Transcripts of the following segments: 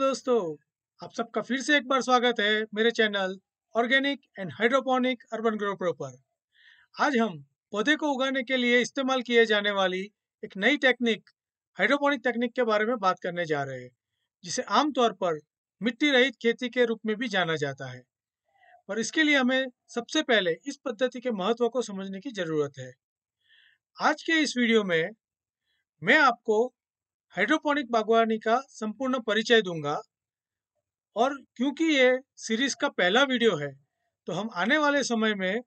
दोस्तों आप सबका फिर से एक बार स्वागत है मेरे channel organic and hydroponic urban grow pro पर आज हम पौधे को उगाने के लिए इस्तेमाल किए जाने वाली एक नई टेक्निक हाइड्रोपोनिक टेक्निक के बारे में बात करने जा रहे हैं जिसे आमतौर पर मिट्टी रहित खेती के रूप में भी जाना जाता है पर इसके लिए हमें सबसे पहले इस पद्धति के महत्व को समझने की जरूरत है आज के इस वीडियो में मैं आपको हाइड्रोपोनिक बागवानी का संपूर्ण परिचय दूंगा और क्योंकि ये सीरीज का पहला वीडियो है तो हम आने वाले समय में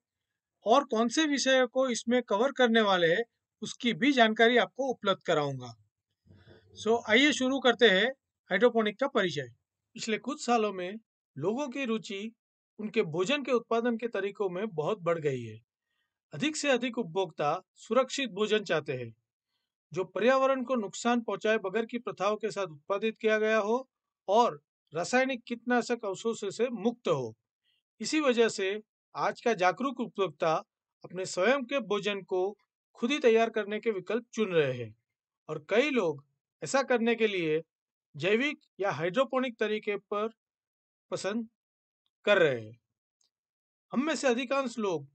और कौन से विषय को इसमें कवर करने वाले हैं उसकी भी जानकारी आपको उपलब्ध कराऊंगा सो so, आइए शुरू करते हैं हाइड्रोपोनिक का परिचय पिछले कुछ सालों में लोगों की रुचि उनके भोजन के उत्पादन के तरीकों में बहुत बढ़ गई है अधिक से अधिक उपभोक्ता सुरक्षित भोजन चाहते हैं जो पर्यावरण को नुकसान पहुंचाए बगैर की प्रथाओं के साथ उत्पादित किया गया हो और रासायनिक कीटनाशक अवशोषण से मुक्त हो इसी वजह से आज का जागरूक उपभोक्ता अपने स्वयं के भोजन को खुद ही तैयार करने के विकल्प चुन रहे हैं और कई लोग ऐसा करने के लिए जैविक या हाइड्रोपोनिक तरीके पर पसंद कर रहे हैं हम में से अधिकांश लोग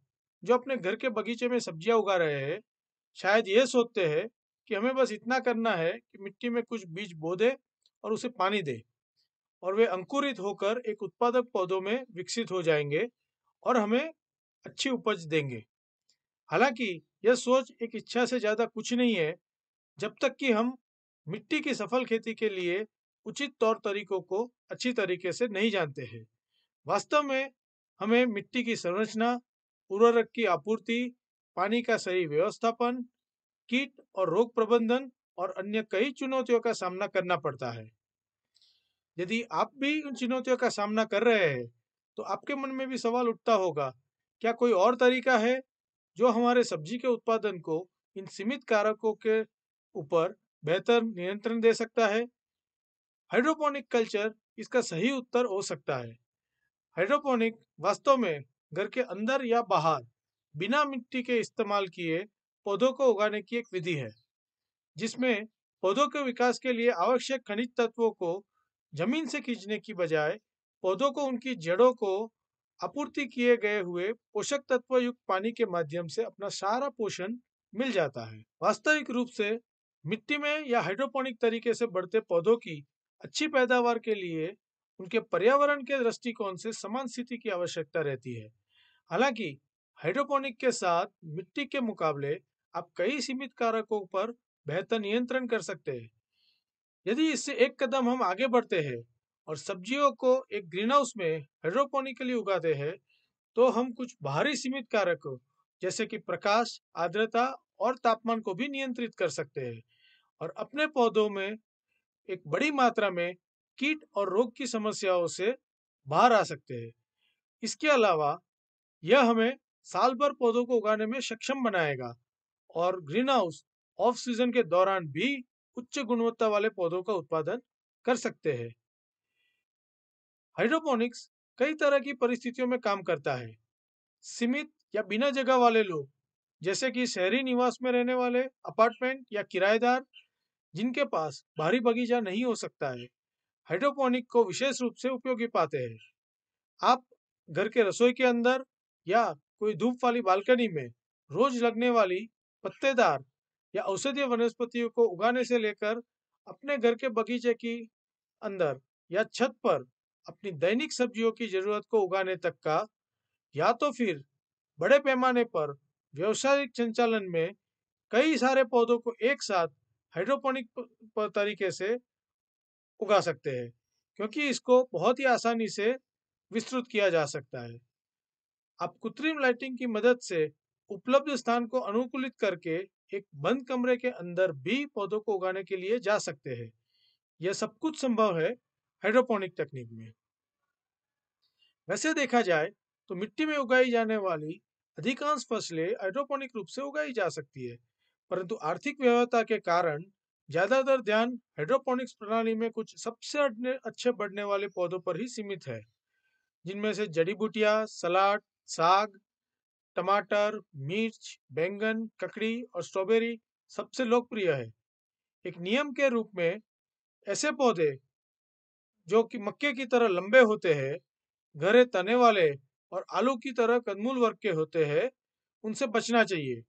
जो अपने घर के बगीचे में सब्जियां उगा रहे हैं शायद ये सोचते हैं कि हमें बस इतना करना है कि मिट्टी में कुछ बीज बो दे और उसे पानी दे और वे अंकुरित होकर एक उत्पादक पौधों में विकसित हो जाएंगे और हमें अच्छी उपज देंगे हालांकि यह सोच एक इच्छा से ज़्यादा कुछ नहीं है जब तक कि हम मिट्टी की सफल खेती के लिए उचित तौर तरीकों को अच्छी तरीके से नहीं जानते हैं वास्तव में हमें मिट्टी की संरचना उर्वरक की आपूर्ति पानी का सही व्यवस्थापन कीट और रोग प्रबंधन और अन्य कई चुनौतियों का सामना करना पड़ता है यदि आप भी उन चुनौतियों का सामना कर रहे हैं तो आपके मन में भी सवाल उठता होगा क्या कोई और तरीका है जो हमारे सब्जी के उत्पादन को इन सीमित कारकों के ऊपर बेहतर नियंत्रण दे सकता है हाइड्रोपोनिक कल्चर इसका सही उत्तर हो सकता है हाइड्रोपोनिक वास्तव में घर के अंदर या बाहर बिना मिट्टी के इस्तेमाल किए पौधों को उगाने की एक विधि है जिसमें पौधों के विकास के लिए आवश्यक खनिज तत्वों को जमीन से खींचने की बजाय पौधों को उनकी जड़ों को आपूर्ति किए गए हुए पोषक तत्व युक्त पानी के माध्यम से अपना सारा पोषण मिल जाता है वास्तविक रूप से मिट्टी में या हाइड्रोपोनिक तरीके से बढ़ते पौधों की अच्छी पैदावार के लिए उनके पर्यावरण के दृष्टिकोण से समान स्थिति की आवश्यकता रहती है हालांकि हाइड्रोपोनिक के साथ मिट्टी के मुकाबले आप कई सीमित कारकों पर बेहतर नियंत्रण कर सकते हैं यदि इससे एक कदम हम आगे बढ़ते हैं और सब्जियों को एक ग्रीन हाउस में हाइड्रोपोनिकली उगाते हैं तो हम कुछ बाहरी सीमित कारक जैसे कि प्रकाश आर्द्रता और तापमान को भी नियंत्रित कर सकते हैं और अपने पौधों में एक बड़ी मात्रा में कीट और रोग की समस्याओं से बाहर आ सकते हैं इसके अलावा यह हमें साल भर पौधों को उगाने में सक्षम बनाएगा और ग्रीन हाउस ऑफ सीजन के दौरान भी उच्च गुणवत्ता वाले पौधों का उत्पादन कर सकते हैं हाइड्रोपोनिक्स कई तरह की परिस्थितियों में काम करता है सीमित या बिना जगह वाले लोग जैसे कि शहरी निवास में रहने वाले अपार्टमेंट या किराएदार जिनके पास भारी बगीचा नहीं हो सकता है हाइड्रोपोनिक को विशेष रूप से उपयोगी पाते हैं आप घर के रसोई के अंदर या कोई धूप वाली बालकनी में रोज लगने वाली पत्तेदार या औषधीय वनस्पतियों को उगाने से लेकर अपने घर के बगीचे की अंदर या छत पर अपनी दैनिक सब्जियों की जरूरत को उगाने तक का या तो फिर बड़े पैमाने पर व्यवसायिक संचालन में कई सारे पौधों को एक साथ हाइड्रोपोनिक तरीके से उगा सकते हैं क्योंकि इसको बहुत ही आसानी से विस्तृत किया जा सकता है आप कृत्रिम लाइटिंग की मदद से उपलब्ध स्थान को अनुकूलित करके एक बंद कमरे के अंदर भी पौधों को उगाने के लिए जा सकते हैं यह सब कुछ संभव है हाइड्रोपोनिक तकनीक में वैसे देखा जाए तो मिट्टी में उगाई जाने वाली अधिकांश फसलें हाइड्रोपोनिक रूप से उगाई जा सकती है परंतु आर्थिक व्यवस्था के कारण ज्यादातर ध्यान हाइड्रोपोनिक्स प्रणाली में कुछ सबसे अच्छे बढ़ने वाले पौधों पर ही सीमित है जिनमें से जड़ी बूटियां सलाद साग टमाटर मिर्च बैंगन ककड़ी और स्ट्रॉबेरी सबसे लोकप्रिय है एक नियम के रूप में ऐसे पौधे जो कि मक्के की तरह लंबे होते हैं घरे तने वाले और आलू की तरह कदमूल वर्ग के होते हैं उनसे बचना चाहिए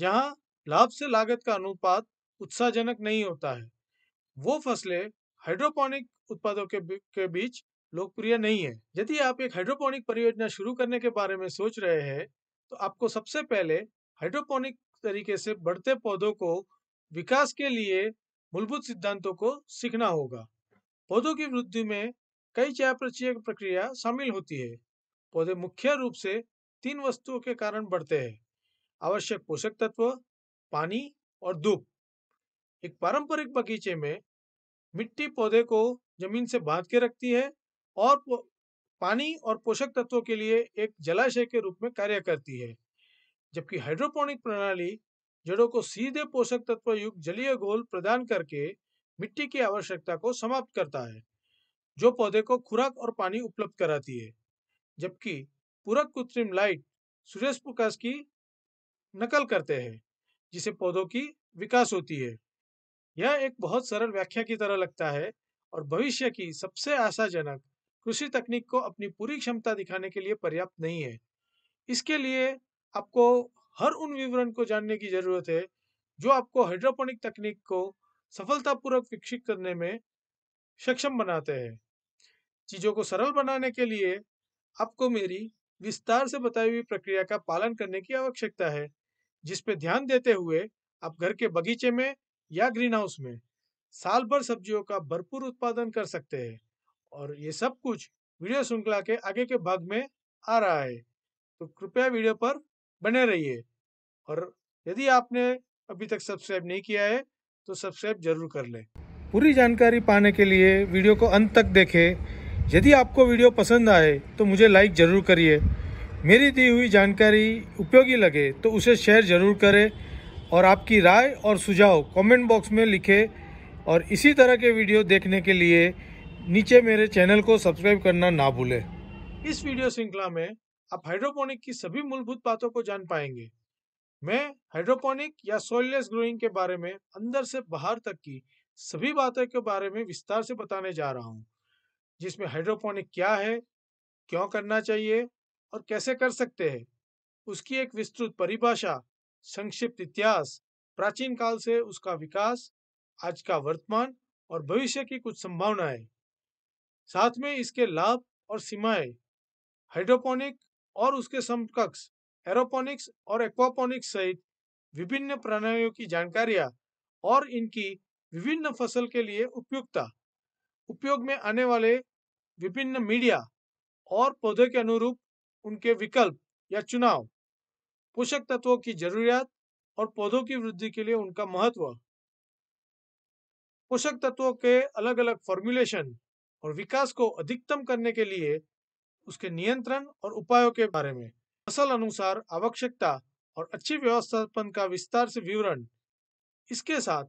जहां लाभ से लागत का अनुपात उत्साहजनक नहीं होता है वो फसलें हाइड्रोपोनिक उत्पादों के, के बीच लोकप्रिय नहीं है यदि आप एक हाइड्रोपोनिक परियोजना शुरू करने के बारे में सोच रहे हैं तो आपको सबसे पहले हाइड्रोपोनिक तरीके से बढ़ते पौधों को विकास के लिए मूलभूत सिद्धांतों को सीखना होगा पौधों की वृद्धि में कई चयापचय प्रक्रिया शामिल होती है पौधे मुख्य रूप से तीन वस्तुओं के कारण बढ़ते हैं आवश्यक पोषक तत्व पानी और धूप एक पारंपरिक बगीचे में मिट्टी पौधे को जमीन से बांध के रखती है और पानी और पोषक तत्वों के लिए एक जलाशय के रूप में कार्य करती है जबकि हाइड्रोपोनिक प्रणाली जड़ों को सीधे पोषक तत्व युक्त जलीय घोल प्रदान करके मिट्टी की आवश्यकता को समाप्त करता है जो पौधे को खुराक और पानी उपलब्ध कराती है जबकि पूरक कृत्रिम लाइट सूर्य प्रकाश की नकल करते हैं जिसे पौधों की विकास होती है यह एक बहुत सरल व्याख्या की तरह लगता है और भविष्य की सबसे आशाजनक कृषि तकनीक को अपनी पूरी क्षमता दिखाने के लिए पर्याप्त नहीं है इसके लिए आपको हर उन विवरण को जानने की जरूरत है जो आपको हाइड्रोपोनिक तकनीक को सफलतापूर्वक विकसित करने में सक्षम बनाते हैं चीज़ों को सरल बनाने के लिए आपको मेरी विस्तार से बताई हुई प्रक्रिया का पालन करने की आवश्यकता है जिस पर ध्यान देते हुए आप घर के बगीचे में या ग्रीन हाउस में साल भर सब्जियों का भरपूर उत्पादन कर सकते हैं और ये सब कुछ वीडियो श्रृंखला के आगे के भाग में आ रहा है तो कृपया वीडियो पर बने रहिए और यदि आपने अभी तक सब्सक्राइब नहीं किया है तो सब्सक्राइब जरूर कर लें पूरी जानकारी पाने के लिए वीडियो को अंत तक देखें यदि आपको वीडियो पसंद आए तो मुझे लाइक ज़रूर करिए मेरी दी हुई जानकारी उपयोगी लगे तो उसे शेयर ज़रूर करें और आपकी राय और सुझाव कमेंट बॉक्स में लिखें और इसी तरह के वीडियो देखने के लिए नीचे मेरे चैनल को सब्सक्राइब करना ना भूले इस वीडियो श्रृंखला में आप हाइड्रोपोनिक की सभी मूलभूत बातों को जान पाएंगे मैं हाइड्रोपोनिक या सोइललेस ग्रोइंग के बारे में अंदर से बाहर तक की सभी बातों के बारे में विस्तार से बताने जा रहा हूँ जिसमें हाइड्रोपोनिक क्या है क्यों करना चाहिए और कैसे कर सकते हैं उसकी एक विस्तृत परिभाषा संक्षिप्त इतिहास प्राचीन काल से उसका विकास आज का वर्तमान और भविष्य की कुछ संभावनाएं साथ में इसके लाभ और सीमाएं हाइड्रोपोनिक और उसके समकक्ष एरोपोनिक्स और एक्वापोनिक्स सहित विभिन्न प्रणालियों की जानकारियां और इनकी विभिन्न फसल के लिए उपयुक्तता उपयोग में आने वाले विभिन्न मीडिया और पौधे के अनुरूप उनके विकल्प या चुनाव पोषक तत्वों की जरूरियात और पौधों की वृद्धि के लिए उनका महत्व पोषक तत्वों के अलग अलग फॉर्मुलेशन और विकास को अधिकतम करने के लिए उसके नियंत्रण और उपायों के बारे में फसल अनुसार आवश्यकता और अच्छी व्यवस्थापन का विस्तार से विवरण इसके साथ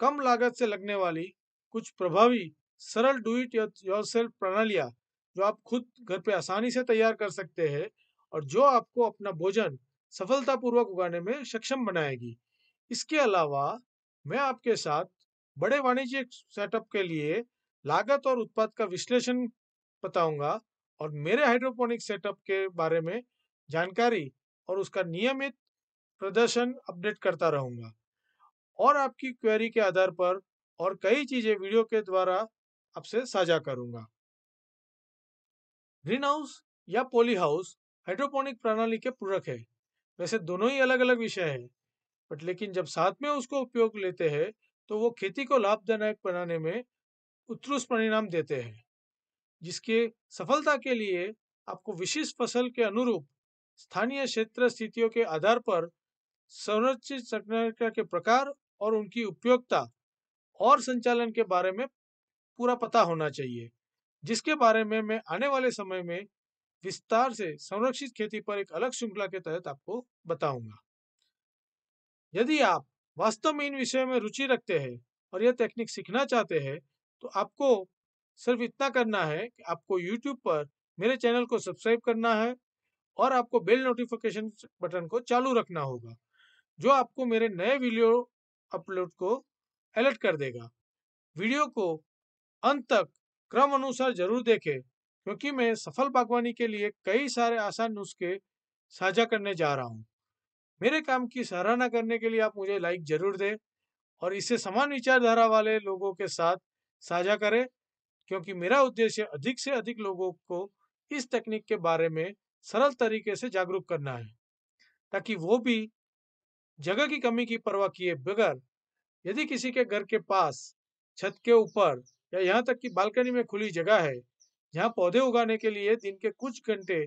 कम लागत से लगने वाली कुछ प्रभावी सरल डू इट योर सेल्फ प्रणालियाँ जो आप खुद घर पे आसानी से तैयार कर सकते हैं और जो आपको अपना भोजन सफलतापूर्वक उगाने में सक्षम बनाएगी इसके अलावा मैं आपके साथ बड़े वाणिज्यिक सेटअप के लिए लागत और उत्पाद का विश्लेषण बताऊंगा और मेरे हाइड्रोपोनिक सेटअप के बारे में जानकारी और उसका नियमित प्रदर्शन अपडेट करता रहूंगा और आपकी क्वेरी के आधार पर और कई चीजें वीडियो के द्वारा आपसे साझा करूंगा ग्रीन हाउस या पोली हाउस हाइड्रोपोनिक प्रणाली के पूरक है वैसे दोनों ही अलग अलग विषय है बट लेकिन जब साथ में उसको उपयोग लेते हैं तो वो खेती को लाभदायक बनाने में उत्कृष्ट परिणाम देते हैं जिसके सफलता के लिए आपको विशिष्ट फसल के अनुरूप स्थानीय क्षेत्र स्थितियों के आधार पर संरक्षित संरचना के प्रकार और उनकी उपयोगिता और संचालन के बारे में पूरा पता होना चाहिए जिसके बारे में मैं आने वाले समय में विस्तार से संरक्षित खेती पर एक अलग श्रृंखला के तहत आपको बताऊंगा यदि आप वास्तव में इन विषयों में रुचि रखते हैं और यह तकनीक सीखना चाहते हैं तो आपको सिर्फ इतना करना है कि आपको यूट्यूब पर मेरे चैनल को सब्सक्राइब करना है और आपको बेल नोटिफिकेशन बटन को चालू रखना होगा जो आपको मेरे नए वीडियो अपलोड को अलर्ट कर देगा वीडियो को अंत तक क्रम अनुसार जरूर देखें क्योंकि मैं सफल बागवानी के लिए कई सारे आसान नुस्खे साझा करने जा रहा हूँ मेरे काम की सराहना करने के लिए आप मुझे लाइक जरूर दें और इसे समान विचारधारा वाले लोगों के साथ साझा करें क्योंकि मेरा उद्देश्य अधिक से अधिक लोगों को इस तकनीक के बारे में सरल तरीके से जागरूक करना है ताकि वो भी जगह की कमी की परवाह किए बगैर यदि किसी के घर के पास छत के ऊपर या यहाँ तक कि बालकनी में खुली जगह है जहाँ पौधे उगाने के लिए दिन के कुछ घंटे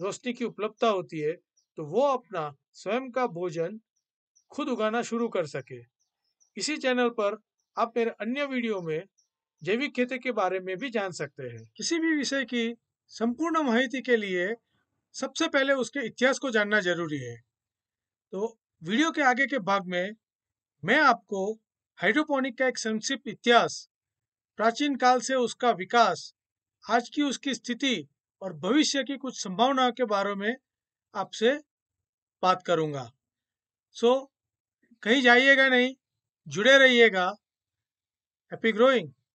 रोशनी की उपलब्धता होती है तो वो अपना स्वयं का भोजन खुद उगाना शुरू कर सके इसी चैनल पर आप मेरे अन्य वीडियो में जैविक खेती के बारे में भी जान सकते हैं किसी भी विषय की संपूर्ण माहिती के लिए सबसे पहले उसके इतिहास को जानना जरूरी है तो वीडियो के आगे के भाग में मैं आपको हाइड्रोपोनिक का एक संक्षिप्त इतिहास प्राचीन काल से उसका विकास आज की उसकी स्थिति और भविष्य की कुछ संभावनाओं के बारे में आपसे बात करूंगा सो so, कहीं जाइएगा नहीं जुड़े रहिएगा हैप्पी ग्रोइंग